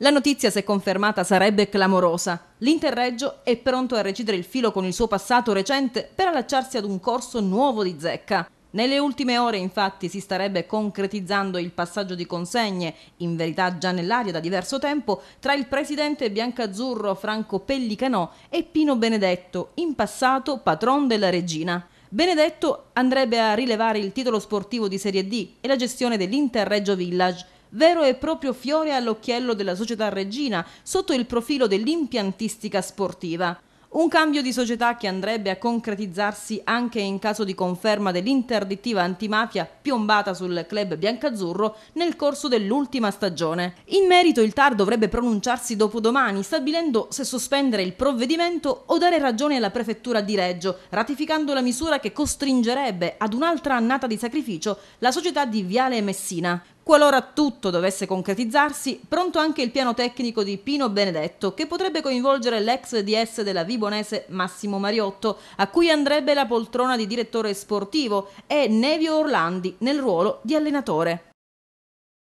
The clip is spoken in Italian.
La notizia, se confermata, sarebbe clamorosa. L'Interreggio è pronto a recidere il filo con il suo passato recente per allacciarsi ad un corso nuovo di zecca. Nelle ultime ore infatti si starebbe concretizzando il passaggio di consegne, in verità già nell'aria da diverso tempo, tra il presidente biancazzurro Franco Pellicanò e Pino Benedetto, in passato patron della regina. Benedetto andrebbe a rilevare il titolo sportivo di Serie D e la gestione dell'Interreggio Village, vero e proprio fiore all'occhiello della società regina sotto il profilo dell'impiantistica sportiva. Un cambio di società che andrebbe a concretizzarsi anche in caso di conferma dell'interdittiva antimafia piombata sul club biancazzurro nel corso dell'ultima stagione. In merito il TAR dovrebbe pronunciarsi dopodomani stabilendo se sospendere il provvedimento o dare ragione alla prefettura di Reggio, ratificando la misura che costringerebbe ad un'altra annata di sacrificio la società di Viale Messina. Qualora tutto dovesse concretizzarsi, pronto anche il piano tecnico di Pino Benedetto, che potrebbe coinvolgere l'ex DS della Vibonese Massimo Mariotto, a cui andrebbe la poltrona di direttore sportivo, e Nevio Orlandi nel ruolo di allenatore.